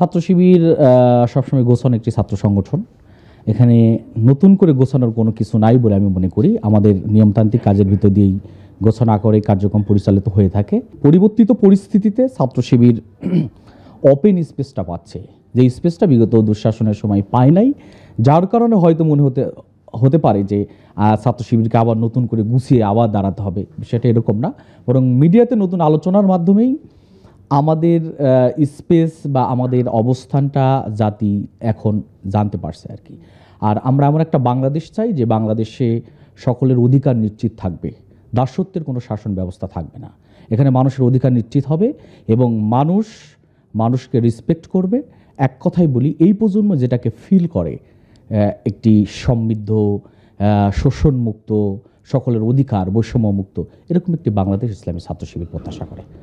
ছাত্র শিবির সবসময় গোছন একটি ছাত্র সংগঠন এখানে নতুন করে গোছানোর কোনো কিছু নাই বলে আমি মনে করি আমাদের নিয়মতান্ত্রিক কাজের ভিতর দিয়েই গোছনা করে কার্যক্রম পরিচালিত হয়ে থাকে পরিবর্তিত পরিস্থিতিতে ছাত্র শিবির ওপেন স্পেসটা পাচ্ছে যে স্পেসটা বিগত দুঃশাসনের সময় পায় নাই যার কারণে হয়তো মনে হতে হতে পারে যে ছাত্র শিবিরকে আবার নতুন করে গুছিয়ে আবার দাঁড়াতে হবে সেটা এরকম না বরং মিডিয়াতে নতুন আলোচনার মাধ্যমেই আমাদের স্পেস বা আমাদের অবস্থানটা জাতি এখন জানতে পারছে আর কি আর আমরা এমন একটা বাংলাদেশ চাই যে বাংলাদেশে সকলের অধিকার নিশ্চিত থাকবে দাসত্বের কোনো শাসন ব্যবস্থা থাকবে না এখানে মানুষের অধিকার নিশ্চিত হবে এবং মানুষ মানুষকে রেসপেক্ট করবে এক কথাই বলি এই প্রজন্ম যেটাকে ফিল করে একটি সমৃদ্ধ শোষণমুক্ত সকলের অধিকার বৈষম্যমুক্ত এরকম একটি বাংলাদেশ ইসলামী ছাত্র শিবির প্রত্যাশা করে